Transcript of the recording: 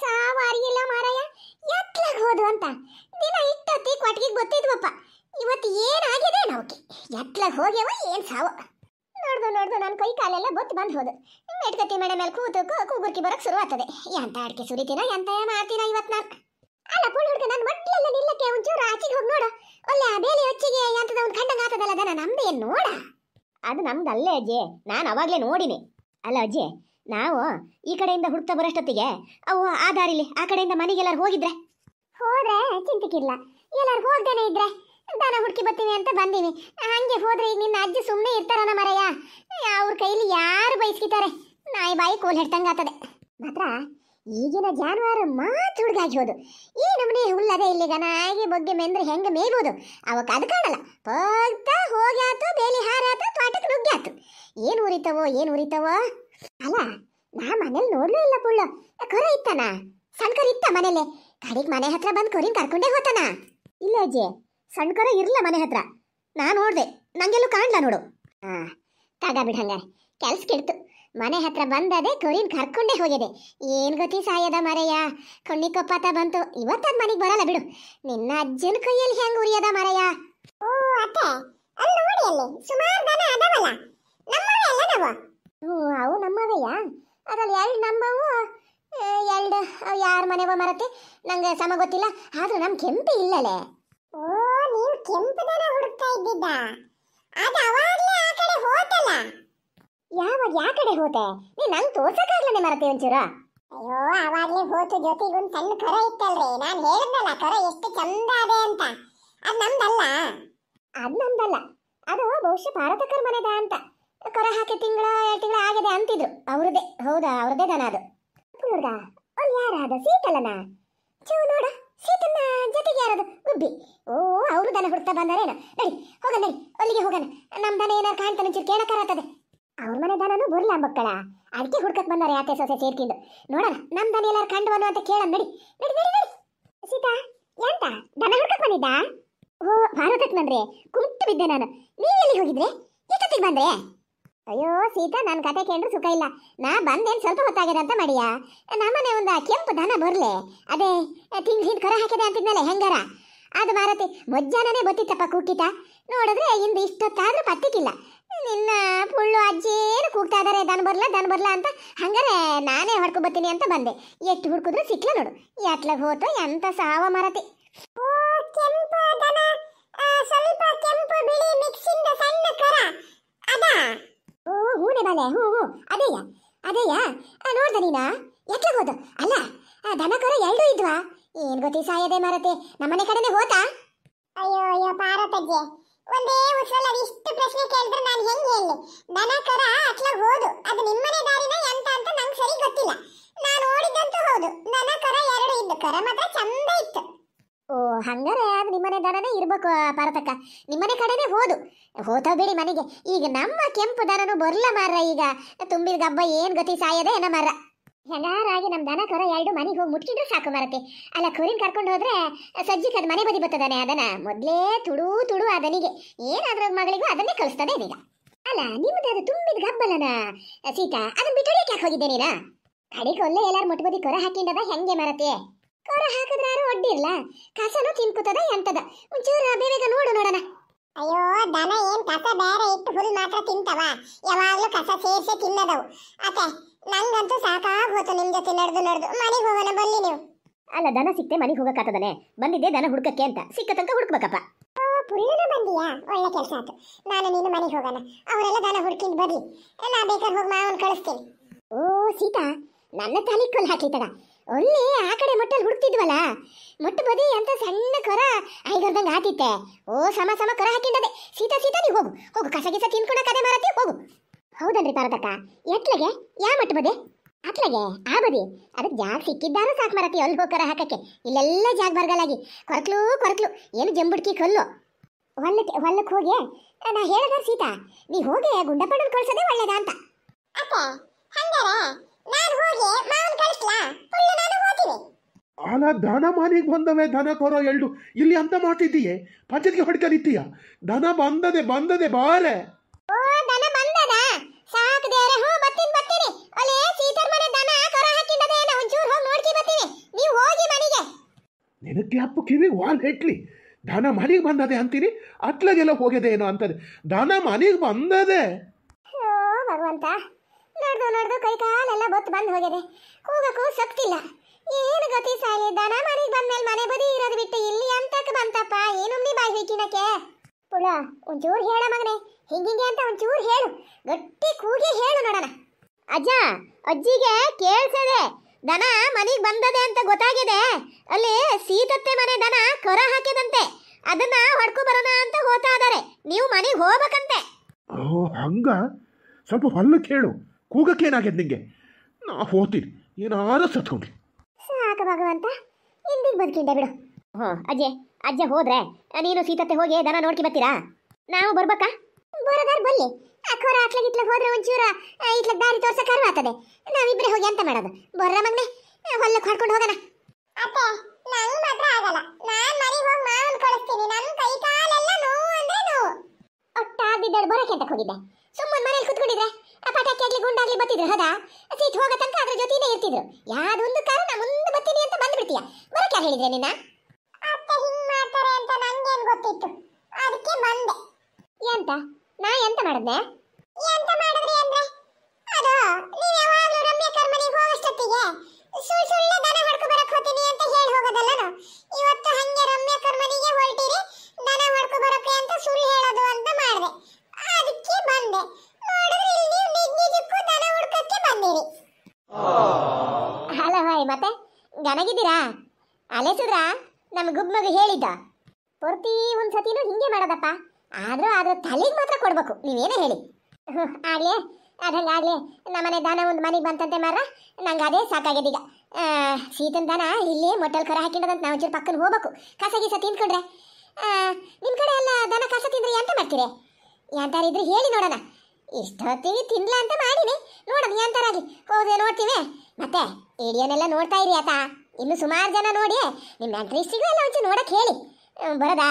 ಸಾವಾರಿಯಿಲ್ಲ ಮಾರಾಯ ಎತ್ಲಾಗ ಹೋದು ಅಂತ ದಿನ ಇಟ್ಟೊತ್ತಿ ಕೊಟ್ಟಿಗೆ ಗೊತ್ತಿದ್ವಪ್ಪ ಇವತ್ತು ಏನಾಗಿದೆ ನಾವಕ್ಕೆ ಎತ್ಲಾಗ ಹೋಗ್ಯವ ಏನು ಸಾವು ನೋಡ್ದು ನೋಡ್ದು ನನ್ನ ಕೈ ಕಾಲೆಲ್ಲ ಬೊತ್ತು ಬಂದು ಹೋದು ಮೆಟ್ಕತ್ತಿ ಮೇಲೆ ಕೂತು ಕೂಗುರ್ಕಿ ಬರೋಕ್ಕೆ ಶುರು ಆಗ್ತದೆ ಎಂತ ಅಡಿಕೆ ಸುರಿತೀನೋ ಎಂತ ಮಾಡ್ತೀನೋ ಇವತ್ತು ನಾನು ಅಲ್ಲ ಪುಳ್ಳ ಹುಡುಗ ನಾನು ಮೊಟ್ಲೆಲ್ಲ ನಿಲ್ಲಕ್ಕೆ ಒಂಚೂರು ಆಚೆಗೆ ಹೋಗಿ ನೋಡು ಒಳ್ಳೆ ಆ ಬೇಲಿ ಹೊಚ್ಚಿಗೆ ಎಂತದ ಒಂದು ಖಂಡಂಗೆ ಆಗ್ತದಲ್ಲ ಅದನ್ನ ನಮ್ದೇ ನೋಡ ಅದು ನಮ್ದು ಅಜ್ಜಿ ನಾನು ಅವಾಗಲೇ ನೋಡಿನಿ ಅಲ್ಲ ಅಜ್ಜಿ ನಾವು ಈ ಕಡೆಯಿಂದ ಹುಡ್ತಾ ಬರೋಷ್ಟೊತ್ತಿಗೆ ಅವು ಆ ದಾರಿಲಿ ಆ ಕಡೆಯಿಂದ ಮನೆಗೆ ಹೋಗಿದ್ರೆ ಹೋದ್ರೆ ಚಿಂತಿಕಿಲ್ಲ ಎಲ್ಲರೂ ಹೋಗ್ದೇನೆ ಇದ್ರೆ ದಾನ ಹುಡುಕಿ ಬರ್ತೀನಿ ಅಂತ ಬಂದೀನಿ ಹಂಗೆ ಹೋದ್ರೆ ನಿನ್ನ ಅಜ್ಜಿ ಸುಮ್ಮನೆ ಇರ್ತಾರನ ಮರೆಯ ಅವ್ರ ಕೈಲಿ ಯಾರು ಬಯಸ್ಕಿತಾರೆ ನಾಯಿ ಬಾಯಿ ಕೋಲ್ ಹಿಡ್ತಂಗೆ ಆತದೆ ಮಾತ್ರ ಈಗಿನ ಜಾನುವಾರು ಮಾತ್ರ ಹುಡುಗಾಗಿ ಹೋದು ಈ ನಮ್ಮನೆ ಹುಲ್ಲದೆ ಇಲ್ಲಿ ಗನಾಗಿ ಬೊಗ್ಗೆ ಮೆಂದ್ರೆ ಹೆಂಗೆ ಮೇಯ್ಬೋದು ಅವಕ್ಕೆ ಅದು ಕಾಣಲ್ಲ ಹೋಗ್ತಾ ಹೋಗ್ಯಾತು ಬೇಲಿ ಹಾರಾತು ತೋಟಕ್ಕೆ ನುಗ್ಗ್ಯಾತು ಏನು ಉರಿತವೋ ಏನು ಉರಿತವೋ ಅಲ್ಲ ನಾ ಮನೇಲಿ ನೋಡ್ಲೂ ಇಲ್ಲ ಬುಳ್ಳು ಕೊರ ಇತ್ತನ ಸಣ್ಣ ಇತ್ತ ಮನೇಲಿ ಕಡೆಗೆ ಮನೆ ಹತ್ರ ಬಂದು ಕೊರಿನ್ ಕರ್ಕೊಂಡೇ ಹೋತಾನ ಇಲ್ಲ ಅಜ್ಜಿ ಸಣ್ಣ ಕೊರ ಇರಲ್ಲ ಮನೆ ಹತ್ರ ನಾ ನೋಡ್ದೆ ನಂಗೆಲ್ಲೂ ಕಾಣ್ಲ ನೋಡು ಆ ಕಾಗ ಬಿಡ ಹಂಗ ಕೆಲ್ಸ ಕೆಡ್ತು ಮನೆ ಹತ್ರ ಬಂದದೆ ಕೊರಿನ್ ಕರ್ಕೊಂಡೇ ಹೋಗಿದೆ ಏನ್ ಗೊತ್ತಿ ಸಾಯದ ಮರೆಯ ಕಣ್ಣಿ ಕೊಪ್ಪಾತ ಬಂತು ಇವತ್ತದ್ ಮನೆಗೆ ಬರಲ್ಲ ಬಿಡು ನಿನ್ನ ಅಜ್ಜನ ಕೈಯಲ್ಲಿ ಹೆಂಗ್ ಉರಿಯದ ಮರೆಯ ಓ ಅತ್ತೆ ಅಲ್ಲಿ ನೋಡಿ ಅಲ್ಲಿ ಸುಮಾರು ದನ ನಮ್ಮ ನಮ್ಮನೆಲ್ಲ ನಾವು ಹ್ಞೂ ಅವು ನಮ್ಮದಯ್ಯ ಅದ್ರಲ್ಲಿ ಎರಡು ನಮ್ಮವು ಎರಡು ಯಾರ ಮನೆವ ಮರತಿ ನಂಗೆ ಸಮ ಗೊತ್ತಿಲ್ಲ ಆದ್ರೂ ನಮ್ಮ ಕೆಂಪು ಇಲ್ಲಲೇ ಓ ನೀವು ಕೆಂಪದನ ಹುಡುಕ್ತಾ ಇದ್ದಿದ್ದ ಅದು ಅವಾಗಲೇ ಆ ಕಡೆ ಹೋತಲ್ಲ ಯಾವಾಗ ಯಾ ಕಡೆ ಹೋತೆ ನೀ ನಂಗೆ ತೋರ್ಸಕ್ಕಾಗ್ಲನೆ ಮರತೆ ಒಂಚೂರ ಅಯ್ಯೋ ಅವಾಗಲೇ ಹೋತು ಜೊತೆಗೆ ಒಂದು ಸಣ್ಣ ಕರ ಇತ್ತಲ್ರಿ ನಾನು ಹೇಳಿದ್ನಲ್ಲ ಕರ ಎಷ್ಟು ಚಂದ ಅದೆ ಅಂತ ಅದು ನಮ್ದಲ್ಲ ಅದು ನಮ್ದಲ್ಲ ಅದು ಬಹುಶಃ ಭಾರತಕರ್ ಮನೆದ ಅಂತ ಕರ ಹಾಕಿ ತಿಂಗಳ ಎರಡು ತಿಂಗಳ ಆಗಿದೆ ಅಂತಿದ್ರು ಅವ್ರದೇ ಹೌದಾ ಅವ್ರದೇ ದನ ಅದು ನೋಡ್ದ ಅವ್ನು ಯಾರಾದ ಸೀತಲನ ಚೂ ನೋಡ ಸೀತನ್ನ ಜೊತೆಗೆ ಯಾರದು ಗುಬ್ಬಿ ಓ ಅವರು ದನ ಹುಡ್ತಾ ಬಂದಾರೇನ ನಡಿ ಹೋಗ ನಡಿ ಅಲ್ಲಿಗೆ ಹೋಗೋಣ ನಮ್ಮ ದನ ಏನಾರು ಕಾಣ್ತಾನೆ ಚೂರು ಕೇಳಕರ ಅವ್ರ ಮನೆ ದನನು ಬರ್ಲ ಮಕ್ಕಳ ಅದಕ್ಕೆ ಹುಡ್ಕಕ್ ಬಂದಾರೆ ಯಾಕೆ ಸೊಸೆ ಸೇರ್ಕಿಂದು ನೋಡೋಣ ನಮ್ಮ ದನ ಎಲ್ಲಾರು ಕಂಡುವನು ಅಂತ ಕೇಳ ನಡಿ ನಡಿ ನಡಿ ನಡಿ ಸೀತಾ ಎಂತ ದನ ಹುಡ್ಕಕ್ ಬಂದಿದ್ದಾ ಓ ಭಾರತಕ್ಕೆ ಬಂದ್ರೆ ಕುಂತು ಬಿದ್ದೆ ನಾನು ನೀ ಎಲ್ಲಿಗೆ ಹೋಗಿದ್ರೆ ಎಷ್ಟೊತ್ತಿಗೆ ಬಂದ್ರೆ ಅಯ್ಯೋ ಸೀತಾ ನನ್ನ ಕತೆ ಕೇಂದ್ರ ಸುಖ ಇಲ್ಲ ನಾ ಬಂದೇನು ಸ್ವಲ್ಪ ಹೊತ್ತಾಗಿದೆ ಅಂತ ಮಾಡಿಯಾ ನಮ್ಮನೆ ಒಂದು ಕೆಂಪು ದನ ಬರ್ಲೆ ಅದೇ ತಿಂಗ್ ಹಿಂದ್ ಕರ ಹಾಕಿದೆ ಅಂತಿದ್ಮೇಲೆ ಹೆಂಗಾರ ಅದು ಮಾರತಿ ಮೊಜ್ಜಾನೇ ಬತ್ತಿತ್ತಪ್ಪ ಕೂಗಿತ ನೋಡಿದ್ರೆ ಇಂದು ಇಷ್ಟೊತ್ತಾದ್ರೂ ಪತ್ತಿಕ್ಕಿಲ್ಲ ನಿನ್ನ ಪುಳ್ಳು ಅಜ್ಜೇನು ಕೂಗ್ತಾ ಇದಾರೆ ದನ್ ಬರ್ಲ ದನ್ ಬರ್ಲ ಅಂತ ಹಂಗಾರೆ ನಾನೇ ಬರ್ತೀನಿ ಅಂತ ಬಂದೆ ಎಷ್ಟು ಹುಡ್ಕಿದ್ರು ಸಿಕ್ಲ ನೋಡು ಎತ್ಲಾಗ ಹೋತು ಎಂತ ಸಾವ ಮಾರತಿ ಸ್ವಲ್ಪ ಕೆಂಪು ಬಿಳಿ ಮಿಕ್ಸಿಂದ ಸಣ್ಣ ಕರ ಅದಾ ಓ ಹೂನೆ ಬಾಲೆ ಹ್ಞೂ ಹ್ಞೂ ಅದೇಯ ಅದೇಯ ನೋಡ್ದ ನೀನ ಎಟ್ಲಾಗೋದು ಅಲ್ಲ ದನಕರು ಎರಡು ಇದ್ವಾ ಏನ್ ಗೊತ್ತಿ ಸಾಯದೆ ಮರತೆ ನಮ್ಮನೆ ಕಡೆನೆ ಹೋತಾ ಅಯ್ಯೋ ಅಯ್ಯೋ ಪಾರತಜ್ಜೆ ಒಂದೇ ಉಸಲಲ್ಲಿ ಇಷ್ಟು ಪ್ರಶ್ನೆ ಕೇಳಿದ್ರೆ ನಾನು ಹೆಂಗೆ ಹೇಳಿ ದನ ಕರ ಅಟ್ಲ ಹೋದು ಅದು ನಿಮ್ಮನೆ ದಾರಿನ ಎಂತ ಅಂತ ನಂಗೆ ಸರಿ ಗೊತ್ತಿಲ್ಲ ನಾನು ಓಡಿದ್ದಂತೂ ಹೌದು ದನ ಕರ ಎರಡು ಇದ್ದು ಕರ ಮಾತ್ರ ಚಮ್ಮ ಹಂಗಾರೆ ಅದು ನಿಮ್ಮನೆ ದನನೇ ಇರಬೇಕು ಭಾರತಕ್ಕ ನಿಮ್ಮನೆ ಕಡೆನೇ ಹೋದು ಹೋತಾವ್ ಬಿಡಿ ಮನೆಗೆ ಈಗ ನಮ್ಮ ಕೆಂಪು ದನನು ಬರ್ಲ ಮಾರ ಈಗ ತುಂಬಿದ ಗಬ್ಬ ಏನ್ ಗತಿ ಸಾಯದೆ ಏನ ಮಾರ ಹೆಂಗಾರಾಗಿ ನಮ್ಮ ದನ ಕರ ಎರಡು ಮನೆಗೆ ಹೋಗಿ ಮುಟ್ಕಿದ್ರೆ ಸಾಕು ಮರತೆ ಅಲ್ಲ ಕುರಿನ ಕರ್ಕೊಂಡು ಹೋದ್ರೆ ಸಜ್ಜಿಗೆ ಅದು ಮನೆ ಬದಿ ಬರ್ತದಾನೆ ಅದನ್ನ ಮೊದಲೇ ತುಡು ತುಡು ಅದನಿಗೆ ಏನಾದ್ರೂ ಮಗಳಿಗೂ ಅದನ್ನೇ ಕಳಿಸ್ತದೆ ಈಗ ಅಲ್ಲ ನಿಮ್ದು ಅದು ತುಂಬಿದ ಗಬ್ಬಲನ ಸೀತಾ ಅದನ್ನ ಬಿಟ್ಟು ಯಾಕೆ ಹೋಗಿದ್ದೆ ನೀನ ಕಡಿಗೆ ಒಳ್ಳೆ ಎಲ್ಲಾರು ಮೊಟ್ಟ ಬದಿ ಕೊರ ಹಾಕಿಂಡದ ಹೆಂಗೆ ಮರತೆ ಕರ ಹಾಕಿದ್ರಾರು ಒಡ್ಡಿಲ್ಲ ಕಸನು ತಿನ್ಕುತ್ತದ ಎಂತದ ಒಂಚೂರು ಬೇಗ ನೋಡು ನೋಡೋಣ ಅಯ್ಯೋ ದನ ಏನ್ ಕಸ ಬೇರೆ ಇಟ್ಟು ಹುಲ್ ಮಾತ್ರ ತಿಂತವ ಯಾವಾಗ್ಲೂ ಕಸ ಸೇರ್ಸೆ ತಿನ್ನದವು ಅತ್ತೆ ನಂಗಂತೂ ಸಾಕಾಗೋತು ನಿಮ್ ಜೊತೆ ನಡೆದು ನಡೆದು ಮನೆಗೆ ಹೋಗೋಣ ಬನ್ನಿ ನೀವು ಅಲ್ಲ ದನ ಸಿಕ್ತೆ ಮನೆಗೆ ಹೋಗಕ್ಕಾತದನೆ ಬಂದಿದ್ದೆ ದನ ಹುಡುಕಕ್ಕೆ ಅಂತ ಸಿಕ್ಕ ತನಕ ಹುಡುಕ್ಬೇಕಪ್ಪ ಪುರಿಯನ ಬಂದಿಯಾ ಒಳ್ಳೆ ಕೆಲಸ ಆಯ್ತು ನಾನು ನೀನು ಮನೆಗೆ ಹೋಗೋಣ ಅವರೆಲ್ಲ ದನ ಹುಡುಕಿಂದು ಬರ್ಲಿ ನಾ ಬೇಕಾದ್ರೆ ಹೋಗಿ ಮಾವನ್ ಕಳಿಸ್ತೀನಿ ಓ ಸೀತಾ ನನ್ನ ತಲೆ ಕೊಲ್ ಹಾಕಿತದ ಒಳ್ಳೆ ಆ ಕಡೆ ಮೊಟ್ಟಲ್ಲಿ ಹುಡುಕ್ತಿದ್ವಲ್ಲ ಮೊಟ್ಟ ಬದಿ ಅಂತ ಸಣ್ಣ ಕರ ಐದರ್ದಂಗ ಆತಿತ್ತೆ ಓ ಸಮ ಸಮ ಕರ ಹಾಕಿದ್ದದೆ ಸೀತಾ ಸೀತಾ ನೀವು ಹೋಗು ಹೋಗು ಕಸ ಗಿಸ ತಿನ್ಕೊಂಡ ಕದೆ ಮಾರತಿ ಹೋಗು ಹೌದನ್ರಿ ಪಾರದಕ್ಕ ಎಟ್ಲಗೆ ಯಾ ಮೊಟ್ಟ ಬದಿ ಅಟ್ಲಗೆ ಆ ಬದಿ ಅದಕ್ಕೆ ಜಾಗ ಸಿಕ್ಕಿದ್ದಾರು ಸಾಕು ಮಾರತಿ ಅಲ್ಲಿ ಹೋಗಿ ಕರ ಹಾಕಕ್ಕೆ ಇಲ್ಲೆಲ್ಲ ಜಾಗ ಬರ್ಗಲಾಗಿ ಕೊರಕ್ಲು ಕೊರಕ್ಲು ಏನು ಜಂಬುಡ್ಕಿ ಕಲ್ಲು ಹೊಲ್ಲಕ್ಕೆ ಹೊಲ್ಲಕ್ಕೆ ಹೋಗಿ ನಾ ಹೇಳದ ಸೀತಾ ನೀ ಹೋಗಿ ಗುಂಡಪ್ಪಣ್ಣನ ಕಳ್ಸೋದೇ ಒಳ್ಳೇದ ಅಂತ ಅಪ್ಪ ಹಂಗಾರ ನಾನು ಹೋಗಿ ಅಲ್ಲ ದಾನ ಮಾನಿಗೆ ಬಂದವೆ ದನ ಕೊರೋ ಎಲ್ಡು ಇಲ್ಲಿ ಅಂತ ಮಾಡಿದ್ದೀಯೇ ಪಂಚತ್ಗೆ ಹೊಡ್ಕೊಂಡಿದ್ದೀಯ ದನ ಬಂದದೆ ಬಂದದೆ ಬಾರೆ ನಿನಕ್ಕೆ ಅಪ್ಪು ಕಿವಿಗೆ ವಾಲ್ ಹೆಟ್ಲಿ ದಾನ ಮನೆಗೆ ಬಂದದೆ ಅಂತೀನಿ ಅತ್ಲಗೆಲ್ಲ ಹೋಗಿದೆ ಏನೋ ಅಂತದೆ ದಾನ ಮನೆಗೆ ಬಂದದೆ ಭಗವಂತ ನಡೆದು ನಡೆದು ಕೈ ಕಾಲೆಲ್ಲ ಗೊತ್ತು ಬಂದು ಹೋಗಿದೆ ಹೋಗಕ್ಕೂ ಸಕ್ತಿಲ್ಲ ಏನು ಗತಿ ಸಾಲಿ ದನ ಮನೆಗೆ ಮೇಲೆ ಮನೆ ಬದಿ ಇರೋದು ಬಿಟ್ಟು ಇಲ್ಲಿ ಅಂತ ಬಂತಪ್ಪ ಏನು ನೀ ಬಾಯಿ ಹಿಕ್ಕಿನಕ್ಕೆ ಪುಳ ಒಂಚೂರು ಹೇಳ ಮಗನೆ ಹಿಂಗಿಂಗೆ ಅಂತ ಒಂಚೂರು ಹೇಳು ಗಟ್ಟಿ ಕೂಗಿ ಹೇಳು ನೋಡೋಣ ಅಜ್ಜ ಅಜ್ಜಿಗೆ ಕೇಳ್ಸದೆ ದನ ಮನೆಗೆ ಬಂದದೆ ಅಂತ ಗೊತ್ತಾಗಿದೆ ಅಲ್ಲಿ ಸೀತತ್ತೆ ಮನೆ ದನ ಕರ ಹಾಕಿದಂತೆ ಅದನ್ನ ಹೊಡ್ಕೊ ಬರೋಣ ಅಂತ ಹೋತಾ ಇದಾರೆ ನೀವು ಮನೆಗೆ ಹೋಗ್ಬೇಕಂತೆ ಓ ಹಂಗ ಸ್ವಲ್ಪ ಹೊಲಕ್ಕೆ ಕೇಳು ಏನಾಗ್ಯದ ನಿಂಗೆ ನಾ ಹೋಗ್ತೀನಿ ಏನಾರ ಸತ್ಕೊಂಡ್ಲಿ ಸಾಕು ಭಗವಂತ ಹಿಂದಿಗೆ ಬದುಕಿದ್ದೆ ಬಿಡು ಹಾಂ ಅಜ್ಜೆ ಅಜ್ಜ ಹೋದ್ರೆ ನೀನು ಸೀತತ್ತೆ ಹೋಗಿ ದನ ನೋಡ್ಕಿ ಬರ್ತೀರಾ ನಾವು ಬರ್ಬೇಕಾ ಬರೋದಾರ್ ಬಲ್ಲಿ ಅಕ್ಕೋರ ಅಟ್ಲಾಗ ಇಟ್ಲಾಗ ಹೋದ್ರೆ ಒಂಚೂರ ಇಟ್ಲಾಗ ದಾರಿ ತೋರ್ಸಕ್ಕೆ ಅರ್ವಾತದೆ ನಾವಿಬ್ಬರೇ ಹೋಗಿ ಅಂತ ಮಾಡೋದು ಬರ್ರ ಮಗ್ನೆ ಹೊಲಕ್ಕೆ ಹೊಡ್ಕೊಂಡು ಹೋಗೋಣ ಅತ್ತೆ ನಂಗೆ ಮಾತ್ರ ಆಗಲ್ಲ ನಾನು ಮನೆಗೆ ಹೋಗಿ ಮಾವನ್ ಕಳಿಸ್ತೀನಿ ನನ್ನ ಕೈ ಕಾಲೆಲ್ಲ ನೋವು ಅಂದ್ರೆ ನೋವು ಒಟ್ಟಾಗಿದ್ದಳು ಬರಕ್ಕೆ ಅಂತ ಹೋಗಿದ್ದೆ ಸುಮ್ಮನೆ ಮನೇಲಿ ಕುತ್ಕೊಂಡಿದ್ರೆ ಪಟಾಕಿ ಆಗ್ಲಿ ಗುಂಡಾಗ್ಲಿ ಬತ್ತಿದ್ರು ಹೌದಾ ಸೀಟ್ ಹೋಗ ತನಕ ಅದ್ರ ಜೊತೆನೇ ಇರ್ತಿದ್ರು ಯಾವ್ದೊಂದು ಕಾರಣ ಮುಂದೆ ಬತ್ತೀನಿ ಅಂತ ಬಂದ್ಬಿಡ್ತೀಯ ಬರಕ್ಕೆ ಹೇಳಿದ್ರೆ ನಿನ್ನ ಅತ್ತ ಹಿಂಗ್ ಮಾಡ್ತಾರೆ ಅಂತ ನಂಗೇನ್ ಗೊತ್ತಿತ್ತು ಅದಕ್ಕೆ ಬಂದೆ ಎಂತ ನಾ ಎಂತ ಮಾಡಿದ್ನೆ ಎಂತ ಮಾಡಿದ್ರಿ ಅಂದ್ರೆ ಅದು ನೀವು ಯಾವಾಗಲೂ ರಮ್ಯಾ ಕರ್ಮನಿಗೆ ಹೋಗೋಷ್ಟೊತ್ತಿಗೆ ಸುಳ್ಳು ಚೆನ್ನಾಗಿದ್ದೀರಾ ಅಲೆಸಿದ್ರ ನಮ್ಮ ಗುಬ್ ಹೇಳಿದ್ದ ಪೂರ್ತಿ ಒಂದು ಸತಿನೂ ಹಿಂಗೆ ಮಾಡೋದಪ್ಪ ಆದರೂ ಆದರೂ ತಲೆಗೆ ಮಾತ್ರ ಕೊಡ್ಬೇಕು ನೀವೇನೇ ಹೇಳಿ ಹ್ಞೂ ಆಗಲೇ ಅದು ನಮ್ಮನೆ ದಾನ ಒಂದು ಮನೆಗೆ ಬಂತಂತೆ ಮಾರ ನಂಗೆ ಅದೇ ಈಗ ಸೀತನ ದಾನ ಇಲ್ಲೇ ಮೊಟ್ಟಲ್ ಕರ ಹಾಕಿಡೋದಂತ ನಾವು ಒಂಚೂರು ಪಕ್ಕನ ಹೋಗ್ಬೇಕು ಕಸ ಗೀಸ ತಿಂದ್ಕೊಂಡ್ರೆ ನಿಮ್ಮ ಕಡೆ ಎಲ್ಲ ದನ ಕಸ ತಿಂದ್ರೆ ಎಂತ ಮಾಡ್ತೀರಿ ಇದ್ರೆ ಹೇಳಿ ನೋಡೋಣ ಇಷ್ಟೊತ್ತಿಗೆ ತಿನ್ಲ ಅಂತ ಮಾಡೀನಿ ನೋಡೋಣ ಎಂತಾರಾಗಿ ಹೋದೆ ನೋಡ್ತೀವಿ ಮತ್ತೆ ವಿಡಿಯೋನೆಲ್ಲ ನೋಡ್ತಾ ಇರಿ ಆತಾ ಇನ್ನು ಸುಮಾರು ಜನ ನೋಡಿ ನಿಮ್ಮ ನೆಂಟರಿಷ್ಟಿಗೂ ಎಲ್ಲ ಒಂಚೂರು ನೋಡಕ್ಕೆ ಹೇಳಿ ಬರೋದಾ